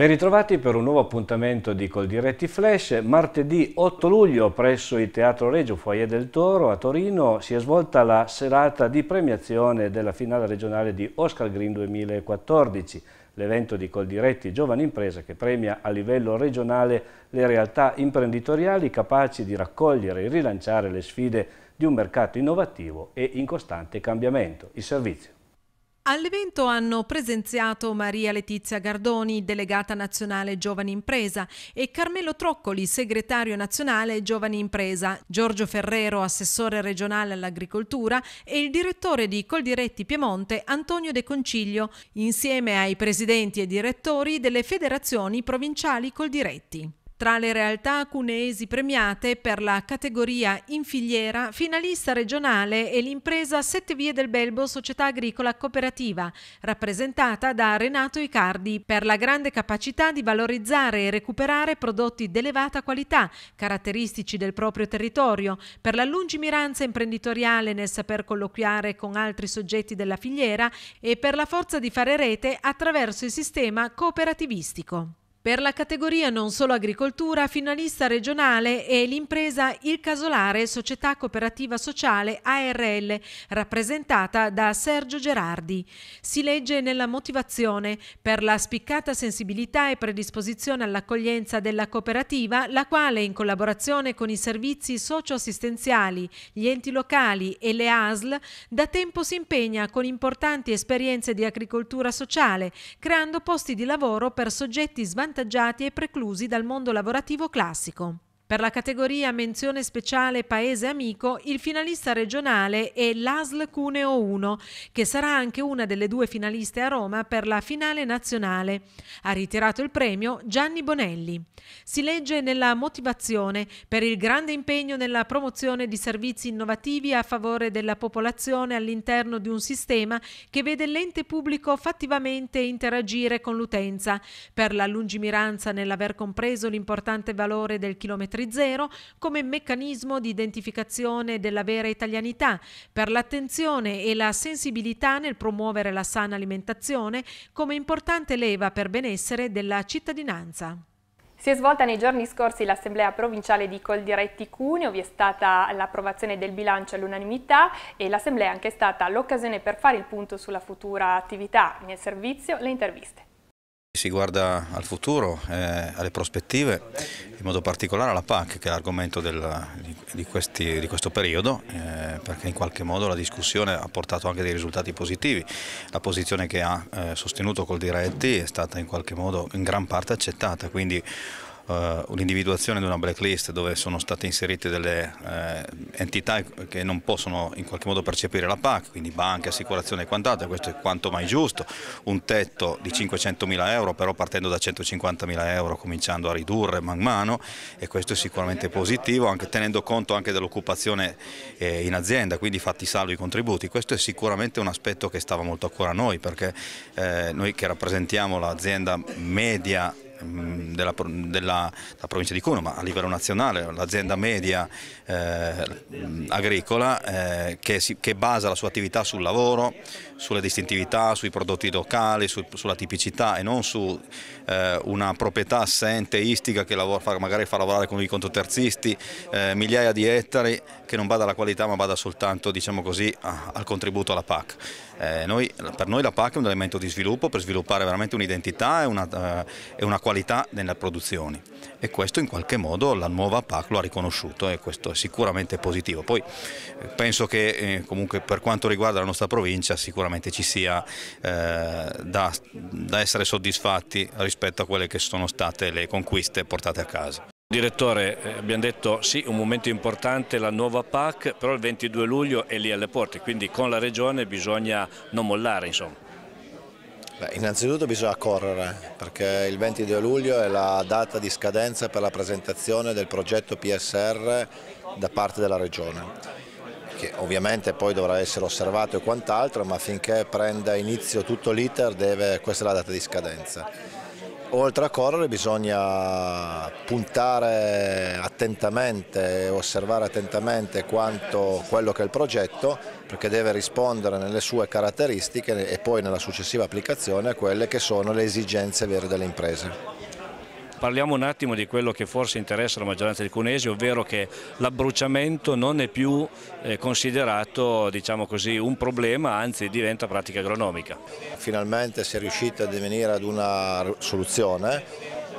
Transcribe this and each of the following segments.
Ben ritrovati per un nuovo appuntamento di Coldiretti Flash. Martedì 8 luglio presso il Teatro Regio Foyer del Toro a Torino si è svolta la serata di premiazione della finale regionale di Oscar Green 2014, l'evento di Coldiretti Giovane Impresa che premia a livello regionale le realtà imprenditoriali capaci di raccogliere e rilanciare le sfide di un mercato innovativo e in costante cambiamento. Il servizio. All'evento hanno presenziato Maria Letizia Gardoni, delegata nazionale Giovani Impresa, e Carmelo Troccoli, segretario nazionale Giovani Impresa, Giorgio Ferrero, assessore regionale all'agricoltura e il direttore di Coldiretti Piemonte Antonio De Conciglio, insieme ai presidenti e direttori delle federazioni provinciali Coldiretti. Tra le realtà cuneesi premiate per la categoria in filiera, finalista regionale è l'impresa Sette Vie del Belbo Società Agricola Cooperativa, rappresentata da Renato Icardi per la grande capacità di valorizzare e recuperare prodotti d'elevata qualità, caratteristici del proprio territorio, per la lungimiranza imprenditoriale nel saper colloquiare con altri soggetti della filiera e per la forza di fare rete attraverso il sistema cooperativistico. Per la categoria non solo agricoltura, finalista regionale è l'impresa Il Casolare Società Cooperativa Sociale ARL, rappresentata da Sergio Gerardi. Si legge nella motivazione per la spiccata sensibilità e predisposizione all'accoglienza della cooperativa, la quale in collaborazione con i servizi socioassistenziali, gli enti locali e le ASL, da tempo si impegna con importanti esperienze di agricoltura sociale, creando posti di lavoro per soggetti svantaggiati svantaggiati e preclusi dal mondo lavorativo classico. Per la categoria menzione speciale Paese Amico, il finalista regionale è l'ASL Cuneo 1, che sarà anche una delle due finaliste a Roma per la finale nazionale. Ha ritirato il premio Gianni Bonelli. Si legge nella motivazione per il grande impegno nella promozione di servizi innovativi a favore della popolazione all'interno di un sistema che vede l'ente pubblico fattivamente interagire con l'utenza, per la lungimiranza nell'aver compreso l'importante valore del chilometrismo zero come meccanismo di identificazione della vera italianità, per l'attenzione e la sensibilità nel promuovere la sana alimentazione come importante leva per benessere della cittadinanza. Si è svolta nei giorni scorsi l'assemblea provinciale di Coldiretti Cuneo, vi è stata l'approvazione del bilancio all'unanimità e l'assemblea è anche stata l'occasione per fare il punto sulla futura attività nel servizio, le interviste. Si guarda al futuro, eh, alle prospettive, in modo particolare alla PAC che è l'argomento di, di, di, questo periodo eh, perché in qualche modo la discussione ha portato anche dei risultati positivi. La posizione che ha eh, sostenuto col diretti è stata in qualche modo in gran parte accettata, quindi uh, l'individuazione di una blacklist dove sono state inserite delle uh, entità che non possono in qualche modo percepire la PAC, quindi banche, assicurazioni e quant'altro, questo è quanto mai giusto, un tetto di 500 mila euro però partendo da 150 mila euro cominciando a ridurre man mano e questo è sicuramente positivo anche tenendo conto anche dell'occupazione eh, in azienda, quindi fatti salvi i contributi, questo è sicuramente un aspetto che stava molto a cuore a noi perché eh, noi che rappresentiamo l'azienda media Mm, della, della, provincia di Cuno, ma a livello nazionale, l'azienda media eh, agricola eh, che, si, che, basa la sua attività sul lavoro, sulle distintività, sui prodotti locali, su, sulla tipicità e non su eh, una proprietà assente, istica che lavora, fa, magari fa lavorare con i contoterzisti eh, migliaia di ettari che non bada alla qualità ma bada soltanto diciamo così, a, al contributo alla PAC. Eh, noi, per noi la PAC è un elemento di sviluppo per sviluppare veramente un'identità e una, eh, e una qualità qualità nelle produzioni e questo in qualche modo la nuova PAC lo ha riconosciuto e questo è sicuramente positivo. Poi eh, penso che eh, comunque per quanto riguarda la nostra provincia sicuramente ci sia eh, da, da essere soddisfatti rispetto a quelle che sono state le conquiste portate a casa. Direttore, eh, abbiamo detto sì, un momento importante la nuova PAC, però il 22 luglio è lì alle porte, quindi con la Regione bisogna non mollare. Insomma. Beh, innanzitutto bisogna correre perché il 22 luglio è la data di scadenza per la presentazione del progetto PSR da parte della Regione che ovviamente poi dovrà essere osservato e quant'altro ma finché prenda inizio tutto l'iter questa è la data di scadenza. Oltre a correre bisogna puntare attentamente, osservare attentamente quanto, quello che è il progetto perché deve rispondere nelle sue caratteristiche e poi nella successiva applicazione a quelle che sono le esigenze vere delle imprese. Parliamo un attimo di quello che forse interessa la maggioranza dei cunesi, ovvero che l'abbruciamento non è più eh, considerato diciamo così, un problema, anzi diventa pratica agronomica. Finalmente si è riusciti a divenire ad una soluzione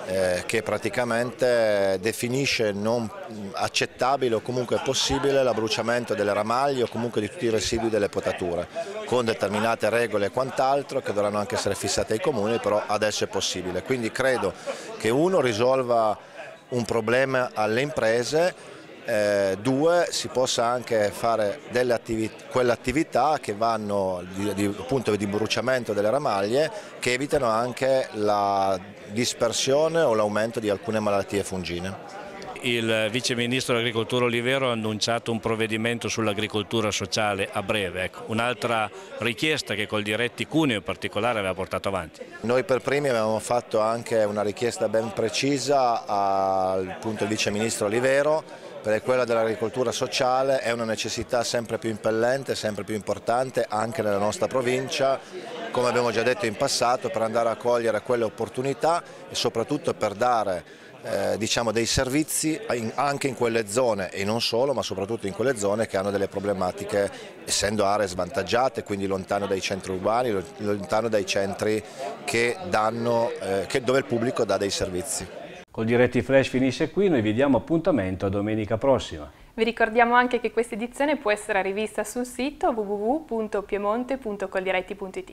eh, che praticamente definisce non accettabile o comunque possibile l'abbruciamento delle ramaglie o comunque di tutti i residui delle potature con determinate regole e quant'altro che dovranno anche essere fissate ai comuni però adesso è possibile quindi credo che uno risolva un problema alle imprese eh, due si possa anche fare delle attività, quelle attività che vanno di, di, appunto di bruciamento delle ramaglie che evitano anche la dispersione o l'aumento di alcune malattie fungine il vice ministro dell'agricoltura Olivero ha annunciato un provvedimento sull'agricoltura sociale a breve, ecco, un'altra richiesta che col diretti Cuneo in particolare aveva portato avanti. Noi per primi abbiamo fatto anche una richiesta ben precisa al vice ministro Olivero perché quella dell'agricoltura sociale è una necessità sempre più impellente, sempre più importante anche nella nostra provincia, come abbiamo già detto in passato, per andare a cogliere quelle opportunità e soprattutto per dare eh, diciamo dei servizi anche in quelle zone e non solo ma soprattutto in quelle zone che hanno delle problematiche essendo aree svantaggiate quindi lontano dai centri urbani lontano dai centri che danno, eh, che, dove il pubblico dà dei servizi. Col Diretti Flash finisce qui, noi vi diamo appuntamento a domenica prossima. Vi ricordiamo anche che questa edizione può essere rivista sul sito www.piemonte.coldiretti.it.